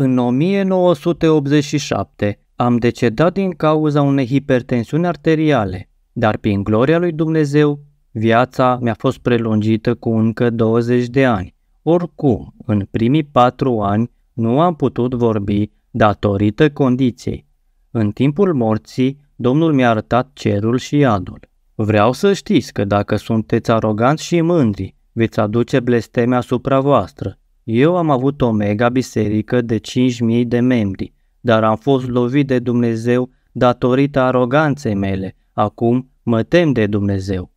În 1987 am decedat din cauza unei hipertensiuni arteriale, dar prin gloria lui Dumnezeu, viața mi-a fost prelungită cu încă 20 de ani. Oricum, în primii patru ani nu am putut vorbi datorită condiției. În timpul morții, Domnul mi-a arătat cerul și iadul. Vreau să știți că dacă sunteți aroganți și mândri, veți aduce blesteme asupra voastră eu am avut o mega biserică de 5.000 de membri, dar am fost lovit de Dumnezeu datorită aroganței mele. Acum mă tem de Dumnezeu.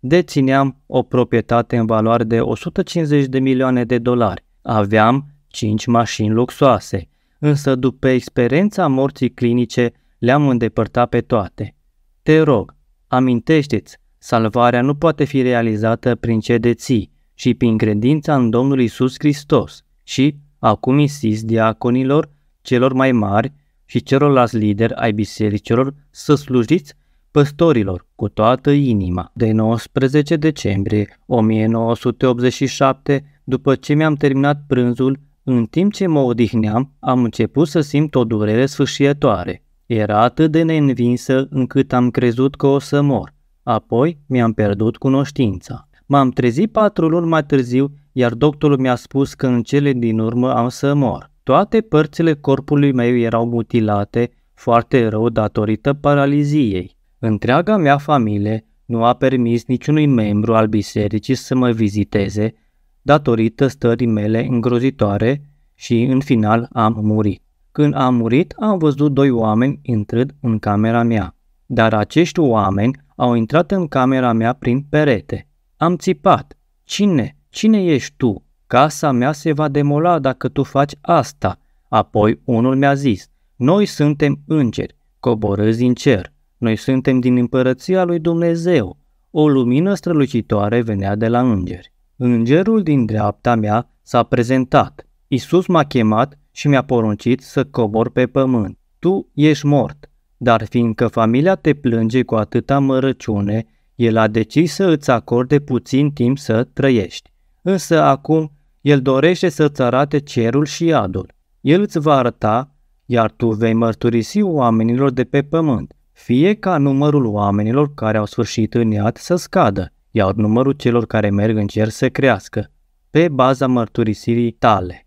Dețineam o proprietate în valoare de 150 de milioane de dolari. Aveam 5 mașini luxoase, însă după experiența morții clinice le-am îndepărtat pe toate. Te rog, amintește-ți, salvarea nu poate fi realizată prin ce deții, și prin credința în Domnul Isus Hristos și, acum insist diaconilor, celor mai mari și celorlalți lideri ai bisericilor să slujiți păstorilor cu toată inima. De 19 decembrie 1987, după ce mi-am terminat prânzul, în timp ce mă odihneam, am început să simt o durere sfârșietoare. Era atât de neînvinsă încât am crezut că o să mor. Apoi mi-am pierdut cunoștința. M-am trezit patru luni mai târziu, iar doctorul mi-a spus că în cele din urmă am să mor. Toate părțile corpului meu erau mutilate, foarte rău datorită paraliziei. Întreaga mea familie nu a permis niciunui membru al bisericii să mă viziteze, datorită stării mele îngrozitoare și în final am murit. Când am murit, am văzut doi oameni intrând în camera mea, dar acești oameni au intrat în camera mea prin perete. Am țipat. Cine? Cine ești tu? Casa mea se va demola dacă tu faci asta. Apoi unul mi-a zis, noi suntem îngeri, coborâți din cer. Noi suntem din împărăția lui Dumnezeu. O lumină strălucitoare venea de la îngeri. Îngerul din dreapta mea s-a prezentat. Isus m-a chemat și mi-a poruncit să cobor pe pământ. Tu ești mort, dar fiindcă familia te plânge cu atâta mărăciune el a decis să îți acorde puțin timp să trăiești, însă acum El dorește să-ți arate cerul și adul. El îți va arăta, iar tu vei mărturisi oamenilor de pe pământ, fie ca numărul oamenilor care au sfârșit în iad să scadă, iar numărul celor care merg în cer să crească, pe baza mărturisirii tale.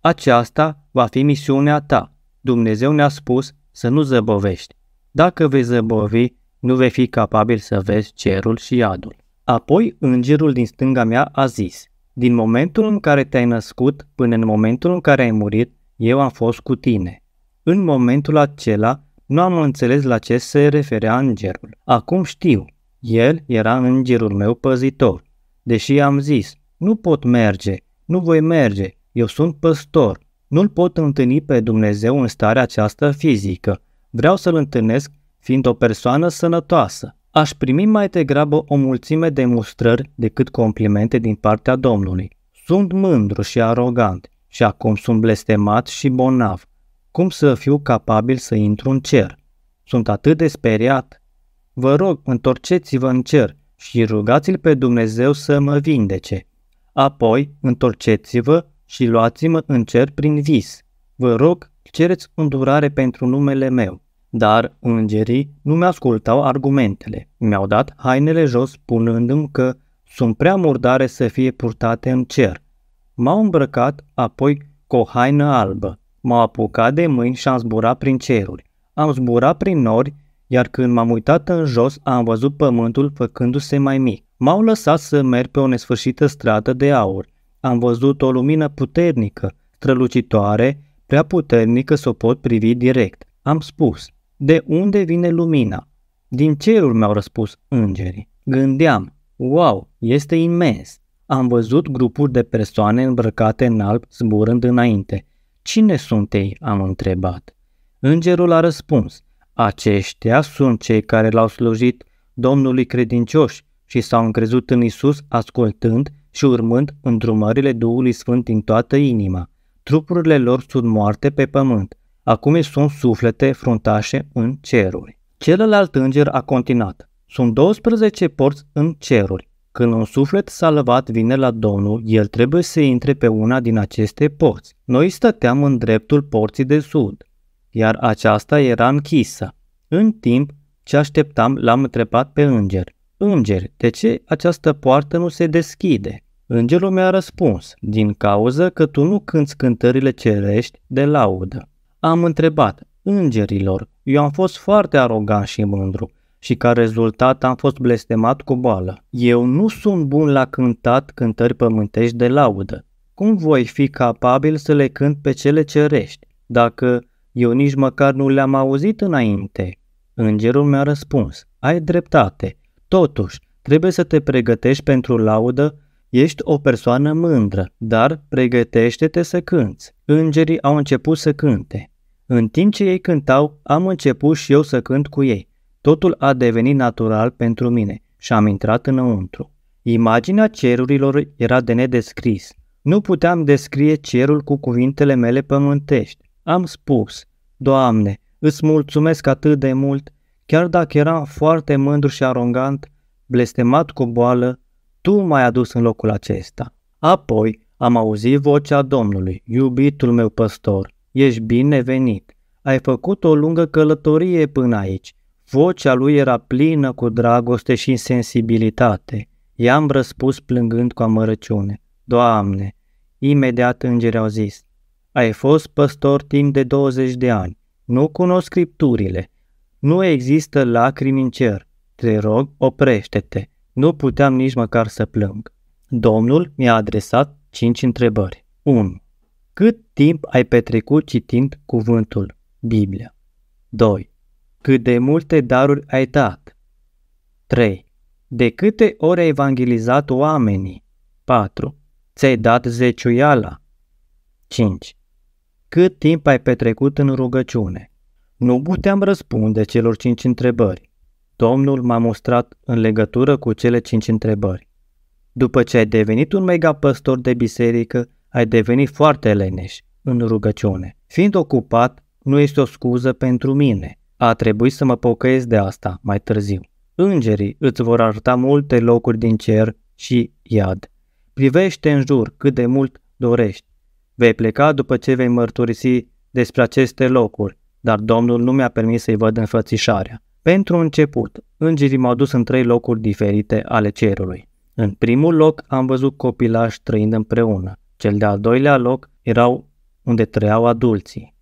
Aceasta va fi misiunea ta. Dumnezeu ne-a spus să nu zăbovești. Dacă vei zăbovi, nu vei fi capabil să vezi cerul și iadul. Apoi îngerul din stânga mea a zis, din momentul în care te-ai născut până în momentul în care ai murit, eu am fost cu tine. În momentul acela nu am înțeles la ce se referea îngerul. Acum știu, el era îngerul meu păzitor. Deși am zis, nu pot merge, nu voi merge, eu sunt păstor, nu-l pot întâlni pe Dumnezeu în starea aceasta fizică. Vreau să-l întâlnesc Fiind o persoană sănătoasă, aș primi mai degrabă o mulțime de mustrări decât complimente din partea Domnului. Sunt mândru și arogant și acum sunt blestemat și bonav. Cum să fiu capabil să intru în cer? Sunt atât de speriat. Vă rog, întorceți-vă în cer și rugați-l pe Dumnezeu să mă vindece. Apoi, întorceți-vă și luați-mă în cer prin vis. Vă rog, cereți îndurare pentru numele meu. Dar îngerii nu mi-ascultau argumentele. Mi-au dat hainele jos, spunându-mi că sunt prea murdare să fie purtate în cer. M-au îmbrăcat apoi cu o haină albă. M-au apucat de mâini și am zburat prin ceruri. Am zburat prin nori, iar când m-am uitat în jos, am văzut pământul făcându-se mai mic. M-au lăsat să merg pe o nesfârșită stradă de aur. Am văzut o lumină puternică, strălucitoare, prea puternică să o pot privi direct. Am spus, de unde vine lumina? Din cerul mi-au răspuns îngerii. Gândeam, wow, este imens. Am văzut grupuri de persoane îmbrăcate în alb zburând înainte. Cine sunt ei? am întrebat. Îngerul a răspuns, aceștia sunt cei care l-au slujit Domnului credincioși și s-au încrezut în Isus ascultând și urmând îndrumările Duhului Sfânt din toată inima. Trupurile lor sunt moarte pe pământ, Acum ei sunt suflete fruntașe în ceruri. Celălalt înger a continuat. Sunt 12 porți în ceruri. Când un suflet salvat vine la Domnul, el trebuie să intre pe una din aceste porți. Noi stăteam în dreptul porții de sud, iar aceasta era închisă. În timp ce așteptam, l-am întrebat pe înger. Înger, de ce această poartă nu se deschide? Îngerul mi-a răspuns, din cauză că tu nu cânți cântările cerești de laudă. Am întrebat, îngerilor, eu am fost foarte arogant și mândru și ca rezultat am fost blestemat cu boală. Eu nu sunt bun la cântat cântări pământești de laudă. Cum voi fi capabil să le cânt pe cele cerești, dacă eu nici măcar nu le-am auzit înainte? Îngerul mi-a răspuns, ai dreptate. Totuși, trebuie să te pregătești pentru laudă, ești o persoană mândră, dar pregătește-te să cânți. Îngerii au început să cânte. În timp ce ei cântau, am început și eu să cânt cu ei. Totul a devenit natural pentru mine și am intrat înăuntru. Imaginea cerurilor era de nedescris. Nu puteam descrie cerul cu cuvintele mele pământești. Am spus, Doamne, îți mulțumesc atât de mult, chiar dacă eram foarte mândru și arogant, blestemat cu boală, Tu m-ai adus în locul acesta. Apoi am auzit vocea Domnului, iubitul meu păstor, Ești binevenit. Ai făcut o lungă călătorie până aici. Vocea lui era plină cu dragoste și sensibilitate. I-am răspuns plângând cu amărăciune. Doamne! Imediat îngeri au zis. Ai fost păstor timp de 20 de ani. Nu cunosc scripturile. Nu există lacrimi în cer. Te rog, oprește-te. Nu puteam nici măcar să plâng. Domnul mi-a adresat cinci întrebări. 1. Cât timp ai petrecut citind cuvântul, Biblia? 2. Cât de multe daruri ai dat? 3. De câte ori ai evangelizat oamenii? 4. Ți-ai dat zeciuiala? 5. Cât timp ai petrecut în rugăciune? Nu puteam răspunde celor cinci întrebări. Domnul m-a mostrat în legătură cu cele cinci întrebări. După ce ai devenit un mega păstor de biserică, ai devenit foarte leneș în rugăciune. Fiind ocupat, nu este o scuză pentru mine. A trebuit să mă pocăiesc de asta mai târziu. Îngerii îți vor arăta multe locuri din cer și iad. Privește în jur cât de mult dorești. Vei pleca după ce vei mărturisi despre aceste locuri, dar Domnul nu mi-a permis să-i văd înfățișarea. Pentru început, îngerii m-au dus în trei locuri diferite ale cerului. În primul loc am văzut copilași trăind împreună. Cel de-al doilea loc erau unde trăiau adulții.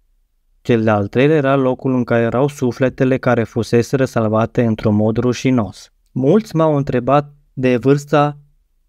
Cel de-al treilea era locul în care erau sufletele care fuseseră salvate într-un mod rușinos. Mulți m-au întrebat de vârsta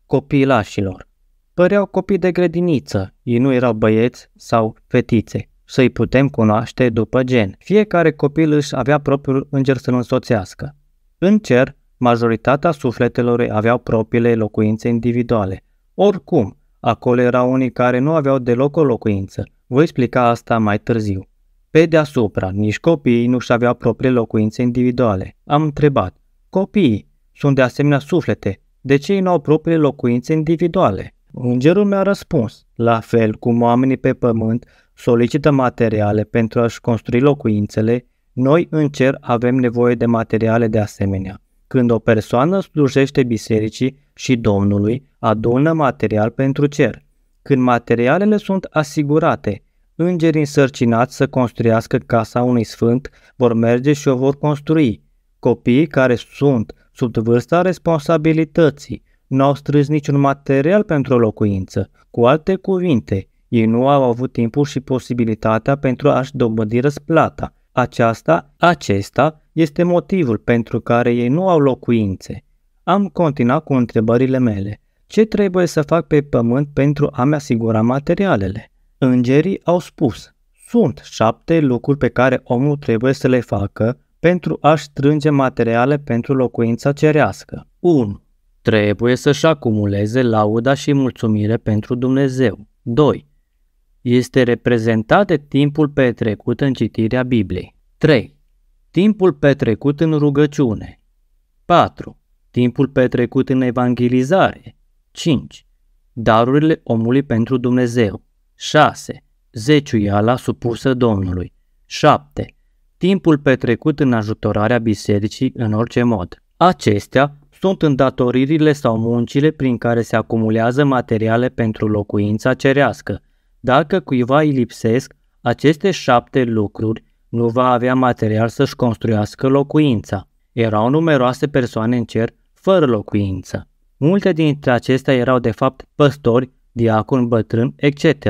copilașilor. Păreau copii de grădiniță, ei nu erau băieți sau fetițe, să-i putem cunoaște după gen. Fiecare copil își avea propriul înger să-l însoțească. În cer, majoritatea sufletelor aveau propriile locuințe individuale. Oricum, Acolo erau unii care nu aveau deloc o locuință. Voi explica asta mai târziu. Pe deasupra, nici copiii nu-și aveau proprie locuințe individuale. Am întrebat, copiii sunt de asemenea suflete, de ce ei nu au proprie locuințe individuale? Îngerul mi-a răspuns, la fel cum oamenii pe pământ solicită materiale pentru a-și construi locuințele, noi în cer avem nevoie de materiale de asemenea. Când o persoană slujește bisericii, și Domnului adună material pentru cer. Când materialele sunt asigurate, îngerii însărcinați să construiască casa unui sfânt vor merge și o vor construi. Copiii care sunt sub vârsta responsabilității nu au strâns niciun material pentru o locuință. Cu alte cuvinte, ei nu au avut timpul și posibilitatea pentru a-și dobândi răsplata. Aceasta, acesta este motivul pentru care ei nu au locuințe. Am continuat cu întrebările mele. Ce trebuie să fac pe pământ pentru a-mi asigura materialele? Îngerii au spus, sunt șapte lucruri pe care omul trebuie să le facă pentru a strânge materiale pentru locuința cerească. 1. Trebuie să-și acumuleze lauda și mulțumire pentru Dumnezeu. 2. Este reprezentat de timpul petrecut în citirea Bibliei. 3. Timpul petrecut în rugăciune. 4 timpul petrecut în evangelizare, 5. Darurile omului pentru Dumnezeu, 6. Zeciuiala supusă Domnului, 7. Timpul petrecut în ajutorarea bisericii în orice mod. Acestea sunt îndatoririle sau muncile prin care se acumulează materiale pentru locuința cerească. Dacă cuiva îi lipsesc aceste șapte lucruri, nu va avea material să-și construiască locuința. Erau numeroase persoane în cer fără locuință. Multe dintre acestea erau de fapt păstori, diaconi bătrân, etc.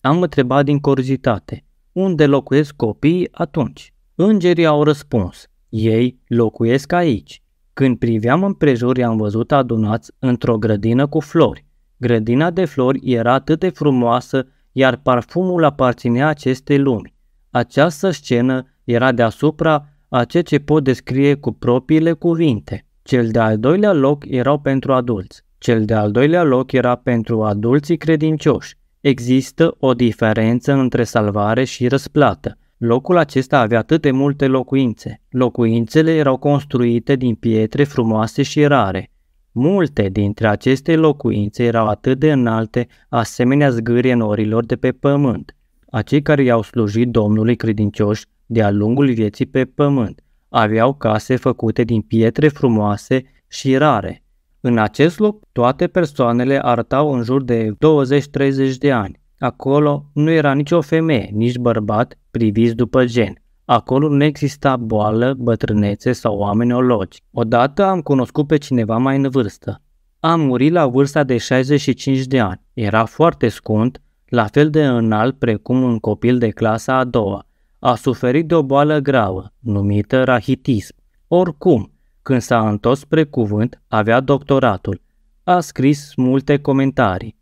Am întrebat din curiozitate, unde locuiesc copiii atunci? Îngerii au răspuns, ei locuiesc aici. Când priveam împrejur, i-am văzut adunați într-o grădină cu flori. Grădina de flori era atât de frumoasă, iar parfumul aparținea acestei lumi. Această scenă era deasupra a ceea ce pot descrie cu propriile cuvinte. Cel de-al doilea loc erau pentru adulți. Cel de-al doilea loc era pentru adulții credincioși. Există o diferență între salvare și răsplată. Locul acesta avea atât de multe locuințe. Locuințele erau construite din pietre frumoase și rare. Multe dintre aceste locuințe erau atât de înalte, asemenea zgârie norilor de pe pământ. Acei care i-au slujit Domnului credincioși de-a lungul vieții pe pământ aveau case făcute din pietre frumoase și rare. În acest loc, toate persoanele arătau în jur de 20-30 de ani. Acolo nu era nicio femeie, nici bărbat priviți după gen. Acolo nu exista boală, bătrânețe sau oameni ologi. Odată am cunoscut pe cineva mai în vârstă. A murit la vârsta de 65 de ani. Era foarte scunt, la fel de înalt precum un copil de clasa a doua a suferit de o boală gravă, numită rahitism. Oricum, când s-a întors spre cuvânt, avea doctoratul. A scris multe comentarii.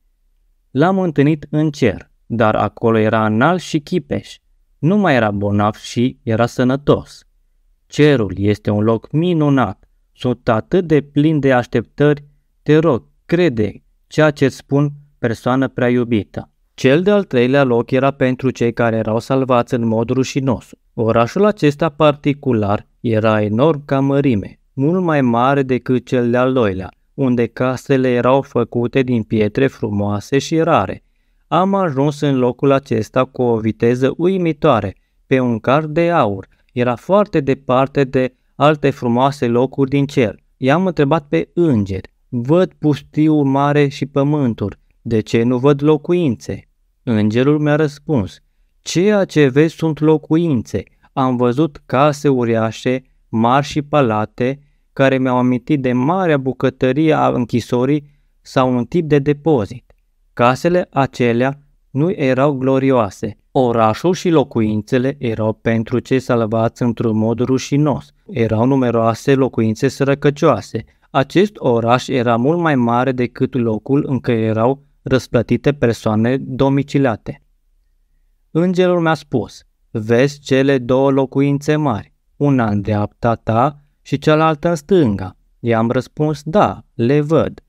L-am întâlnit în cer, dar acolo era înalt și chipeș. Nu mai era bonaf și era sănătos. Cerul este un loc minunat. Sunt atât de plin de așteptări. Te rog, crede ceea ce spun, persoană prea iubită. Cel de-al treilea loc era pentru cei care erau salvați în mod rușinos. Orașul acesta particular era enorm ca mărime, mult mai mare decât cel de-al doilea, unde casele erau făcute din pietre frumoase și rare. Am ajuns în locul acesta cu o viteză uimitoare, pe un car de aur. Era foarte departe de alte frumoase locuri din cer. I-am întrebat pe îngeri. Văd pustiu mare și pământuri. De ce nu văd locuințe? Îngerul mi-a răspuns, ceea ce vezi sunt locuințe. Am văzut case uriașe, mari și palate, care mi-au amintit de marea bucătărie a închisorii sau un tip de depozit. Casele acelea nu erau glorioase. Orașul și locuințele erau pentru cei salvați într-un mod rușinos. Erau numeroase locuințe sărăcăcioase. Acest oraș era mult mai mare decât locul în care erau răsplătite persoane domiciliate. Îngerul mi-a spus, vezi cele două locuințe mari, una în dreapta ta și cealaltă în stânga. I-am răspuns, da, le văd.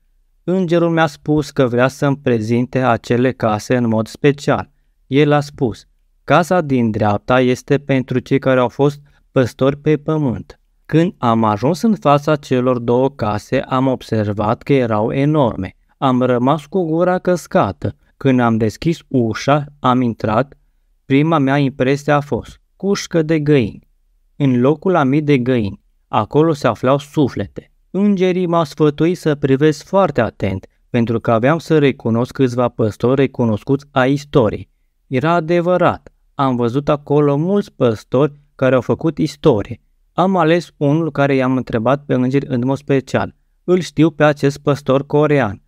Îngerul mi-a spus că vrea să-mi prezinte acele case în mod special. El a spus, casa din dreapta este pentru cei care au fost păstori pe pământ. Când am ajuns în fața celor două case, am observat că erau enorme. Am rămas cu gura căscată. Când am deschis ușa, am intrat, prima mea impresie a fost cușcă de găini. În locul a mii de găini, acolo se aflau suflete. Îngerii m-au sfătuit să privesc foarte atent, pentru că aveam să recunosc câțiva păstori recunoscuți a istoriei. Era adevărat, am văzut acolo mulți păstori care au făcut istorie. Am ales unul care i-am întrebat pe îngeri în mod special. Îl știu pe acest păstor corean.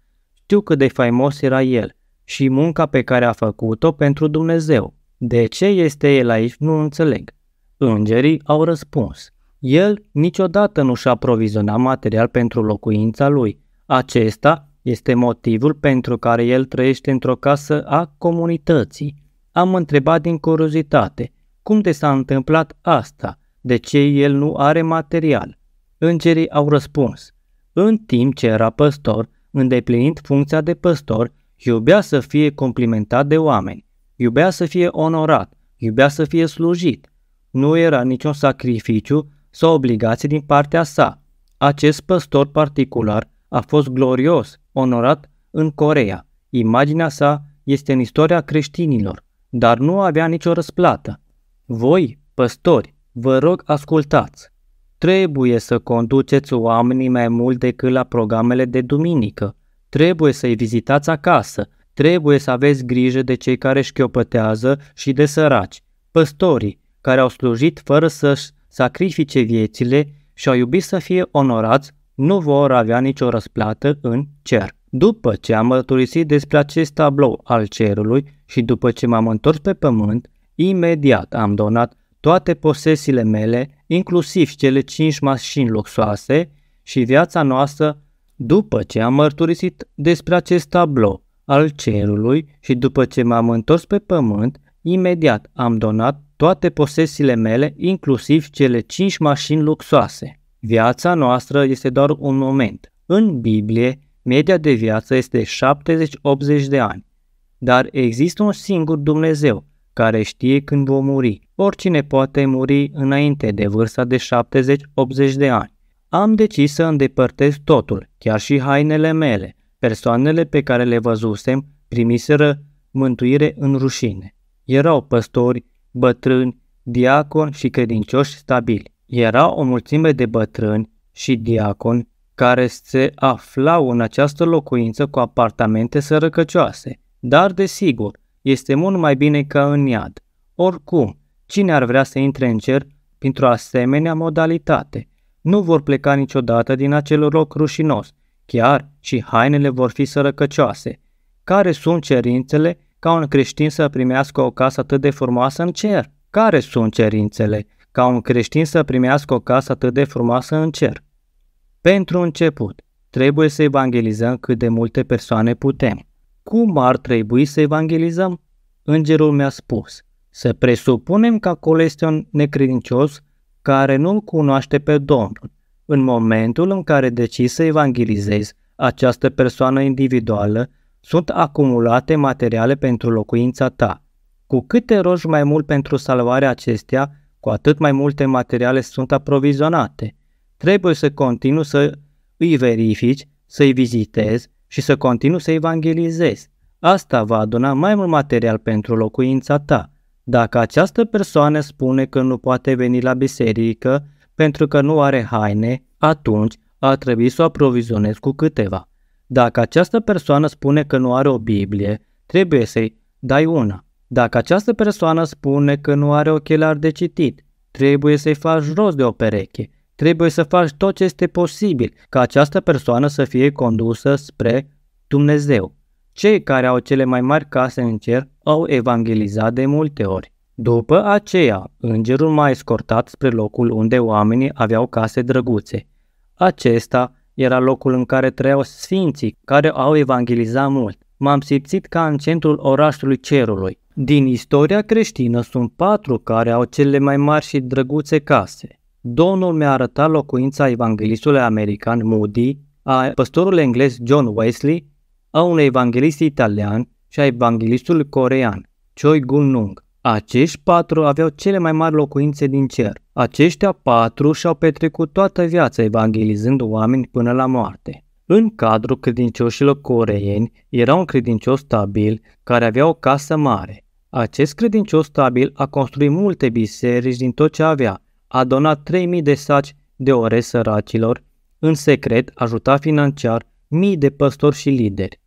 Știu cât de faimos era el și munca pe care a făcut-o pentru Dumnezeu. De ce este el aici, nu înțeleg. Îngerii au răspuns. El niciodată nu și-a provizionat material pentru locuința lui. Acesta este motivul pentru care el trăiește într-o casă a comunității. Am întrebat din curiozitate, cum de s-a întâmplat asta? De ce el nu are material? Îngerii au răspuns. În timp ce era păstor, îndeplinind funcția de păstor, iubea să fie complimentat de oameni, iubea să fie onorat, iubea să fie slujit. Nu era niciun sacrificiu sau obligație din partea sa. Acest păstor particular a fost glorios, onorat în Corea. Imaginea sa este în istoria creștinilor, dar nu avea nicio răsplată. Voi, păstori, vă rog ascultați! Trebuie să conduceți oamenii mai mult decât la programele de duminică. Trebuie să-i vizitați acasă. Trebuie să aveți grijă de cei care șchiopătează și de săraci. Păstorii, care au slujit fără să-și sacrifice viețile și au iubit să fie onorați, nu vor avea nicio răsplată în cer. După ce am mărturisit despre acest tablou al cerului și după ce m-am întors pe pământ, imediat am donat toate posesiile mele, inclusiv cele cinci mașini luxoase și viața noastră după ce am mărturisit despre acest tablou al cerului și după ce m-am întors pe pământ, imediat am donat toate posesiile mele, inclusiv cele cinci mașini luxoase. Viața noastră este doar un moment. În Biblie, media de viață este 70-80 de ani. Dar există un singur Dumnezeu care știe când vom muri. Oricine poate muri înainte de vârsta de 70-80 de ani. Am decis să îndepărtez totul, chiar și hainele mele. Persoanele pe care le văzusem primiseră mântuire în rușine. Erau păstori, bătrâni, diaconi și credincioși stabili. Era o mulțime de bătrâni și diaconi care se aflau în această locuință cu apartamente sărăcăcioase, dar desigur, este mult mai bine ca în iad. Oricum, cine ar vrea să intre în cer printr-o asemenea modalitate? Nu vor pleca niciodată din acel loc rușinos, chiar și hainele vor fi sărăcăcioase. Care sunt cerințele ca un creștin să primească o casă atât de frumoasă în cer? Care sunt cerințele ca un creștin să primească o casă atât de frumoasă în cer? Pentru început, trebuie să evangelizăm cât de multe persoane putem. Cum ar trebui să evangelizăm? Îngerul mi-a spus, să presupunem că acolo este un necredincios care nu-L cunoaște pe Domnul. În momentul în care decizi să evangelizezi această persoană individuală, sunt acumulate materiale pentru locuința ta. Cu cât te rogi mai mult pentru salvarea acestea, cu atât mai multe materiale sunt aprovizionate. Trebuie să continui să îi verifici, să-i vizitezi și să continui să evangelizezi. Asta va aduna mai mult material pentru locuința ta. Dacă această persoană spune că nu poate veni la biserică pentru că nu are haine, atunci ar trebui să o aprovizionezi cu câteva. Dacă această persoană spune că nu are o Biblie, trebuie să-i dai una. Dacă această persoană spune că nu are ochelari de citit, trebuie să-i faci rost de o pereche. Trebuie să faci tot ce este posibil ca această persoană să fie condusă spre Dumnezeu. Cei care au cele mai mari case în cer au evangelizat de multe ori. După aceea, îngerul m-a escortat spre locul unde oamenii aveau case drăguțe. Acesta era locul în care trăiau sfinții care au evangelizat mult. M-am simțit ca în centrul orașului cerului. Din istoria creștină sunt patru care au cele mai mari și drăguțe case. Domnul mi-a arătat locuința evanghelistului american Moody, a păstorului englez John Wesley, a unui evanghelist italian și a evanghelistului corean, Choi Gun-nung. Acești patru aveau cele mai mari locuințe din cer. Aceștia patru și-au petrecut toată viața evangelizând oameni până la moarte. În cadrul credincioșilor coreeni era un credincios stabil care avea o casă mare. Acest credincios stabil a construit multe biserici din tot ce avea a donat 3.000 de saci de ore săracilor, în secret ajuta financiar mii de păstori și lideri.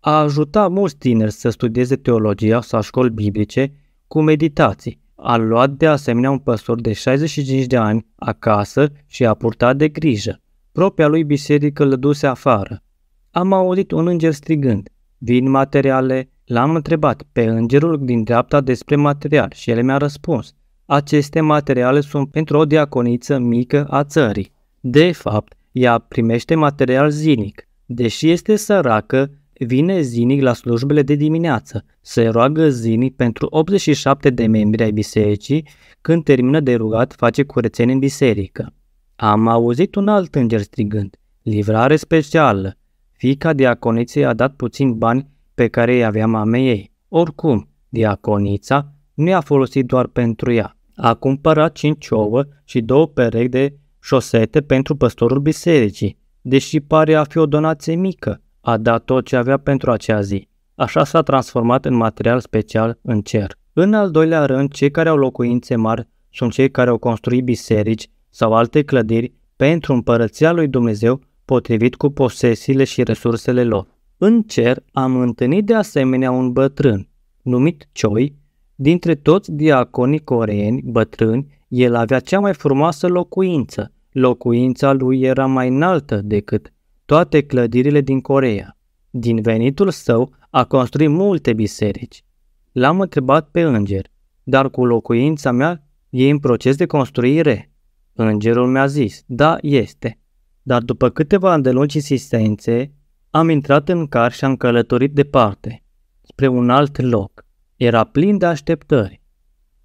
A ajutat mulți tineri să studieze teologia sau școli biblice cu meditații. A luat de asemenea un păstor de 65 de ani acasă și a purtat de grijă. Propria lui biserică duse afară. Am auzit un înger strigând, vin materiale, l-am întrebat pe îngerul din dreapta despre material și el mi-a răspuns, aceste materiale sunt pentru o diaconiță mică a țării. De fapt, ea primește material zinic. Deși este săracă, vine zinic la slujbele de dimineață. Se roagă zinic pentru 87 de membri ai bisericii. Când termină de rugat, face curățenie în biserică. Am auzit un alt înger strigând, livrare specială. Fica diaconiței a dat puțin bani pe care îi avea mamei ei. Oricum, diaconița nu i-a folosit doar pentru ea, a cumpărat cinci ouă și două perechi de șosete pentru păstorul bisericii. Deși pare a fi o donație mică, a dat tot ce avea pentru acea zi. Așa s-a transformat în material special în cer. În al doilea rând, cei care au locuințe mari sunt cei care au construit biserici sau alte clădiri pentru împărăția lui Dumnezeu potrivit cu posesiile și resursele lor. În cer am întâlnit de asemenea un bătrân, numit Cioi, Dintre toți diaconii coreeni bătrâni, el avea cea mai frumoasă locuință. Locuința lui era mai înaltă decât toate clădirile din Corea. Din venitul său a construit multe biserici. L-am întrebat pe înger, dar cu locuința mea e în proces de construire. Îngerul mi-a zis, da, este. Dar după câteva îndelungi insistențe, am intrat în car și am călătorit departe, spre un alt loc. Era plin de așteptări.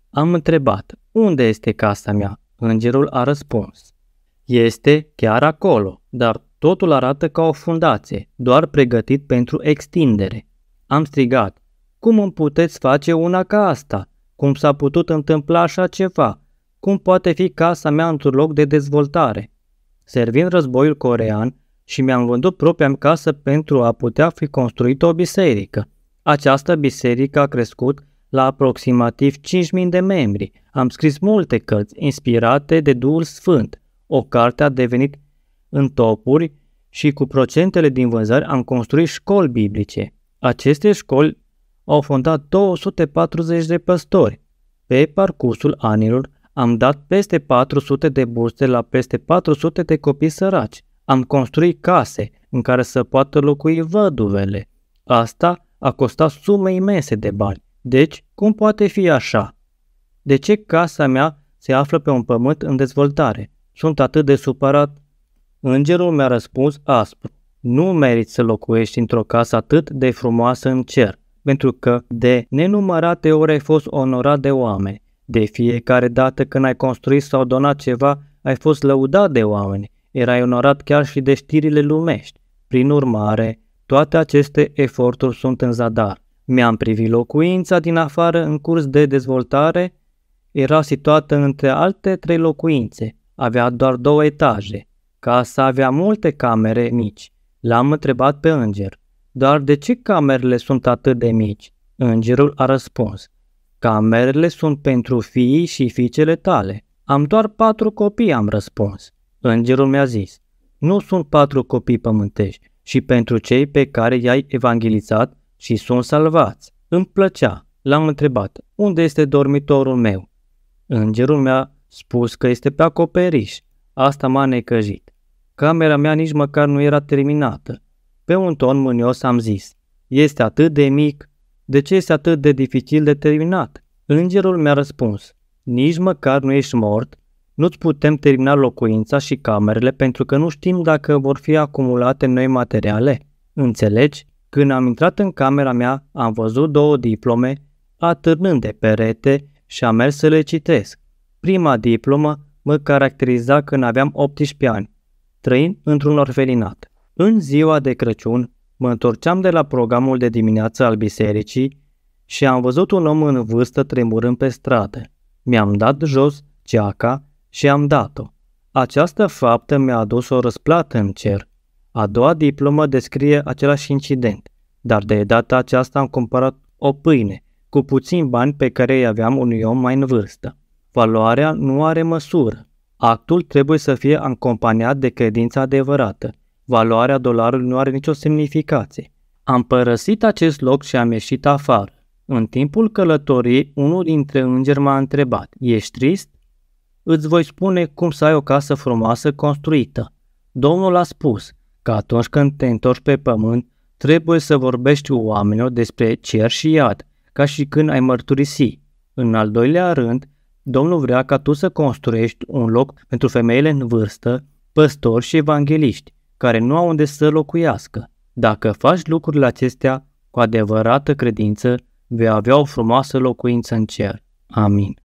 Am întrebat, unde este casa mea? Îngerul a răspuns. Este chiar acolo, dar totul arată ca o fundație, doar pregătit pentru extindere. Am strigat, cum îmi puteți face una ca asta? Cum s-a putut întâmpla așa ceva? Cum poate fi casa mea într-un loc de dezvoltare? Servind războiul corean și mi-am vândut propria casă pentru a putea fi construită o biserică. Această biserică a crescut la aproximativ 5.000 de membri. Am scris multe cărți inspirate de Duhul Sfânt. O carte a devenit în topuri și cu procentele din vânzări am construit școli biblice. Aceste școli au fondat 240 de păstori. Pe parcursul anilor am dat peste 400 de burse la peste 400 de copii săraci. Am construit case în care să poată locui văduvele. Asta a costat sume imense de bani. Deci, cum poate fi așa? De ce casa mea se află pe un pământ în dezvoltare? Sunt atât de supărat. Îngerul mi-a răspuns aspru. Nu meriți să locuiești într-o casă atât de frumoasă în cer, pentru că de nenumărate ori ai fost onorat de oameni. De fiecare dată când ai construit sau donat ceva, ai fost lăudat de oameni. Erai onorat chiar și de știrile lumești. Prin urmare, toate aceste eforturi sunt în zadar. Mi-am privit locuința din afară în curs de dezvoltare, era situată între alte trei locuințe, avea doar două etaje. Casa avea multe camere mici. L-am întrebat pe înger, dar de ce camerele sunt atât de mici? Îngerul a răspuns, camerele sunt pentru fiii și fiicele tale. Am doar patru copii, am răspuns. Îngerul mi-a zis, nu sunt patru copii pământești, și pentru cei pe care i-ai evangelizat și sunt salvați. Îmi plăcea. L-am întrebat, unde este dormitorul meu? Îngerul mi-a spus că este pe acoperiș. Asta m-a necăjit. Camera mea nici măcar nu era terminată. Pe un ton mânios am zis, este atât de mic, de ce este atât de dificil de terminat? Îngerul mi-a răspuns, nici măcar nu ești mort nu-ți putem termina locuința și camerele pentru că nu știm dacă vor fi acumulate noi materiale. Înțelegi? Când am intrat în camera mea, am văzut două diplome atârnând de perete și am mers să le citesc. Prima diplomă mă caracteriza când aveam 18 ani, trăind într-un orfelinat. În ziua de Crăciun, mă întorceam de la programul de dimineață al bisericii și am văzut un om în vârstă tremurând pe stradă. Mi-am dat jos geaca și am dat-o. Această faptă mi-a adus o răsplată în cer. A doua diplomă descrie același incident, dar de data aceasta am cumpărat o pâine, cu puțini bani pe care îi aveam unui om mai în vârstă. Valoarea nu are măsură. Actul trebuie să fie acompaniat de credința adevărată. Valoarea dolarului nu are nicio semnificație. Am părăsit acest loc și am ieșit afară. În timpul călătoriei, unul dintre îngeri m-a întrebat, Ești trist? îți voi spune cum să ai o casă frumoasă construită. Domnul a spus că atunci când te întorci pe pământ, trebuie să vorbești cu oamenilor despre cer și iad, ca și când ai mărturisi. În al doilea rând, Domnul vrea ca tu să construiești un loc pentru femeile în vârstă, păstori și evangeliști, care nu au unde să locuiască. Dacă faci lucrurile acestea cu adevărată credință, vei avea o frumoasă locuință în cer. Amin.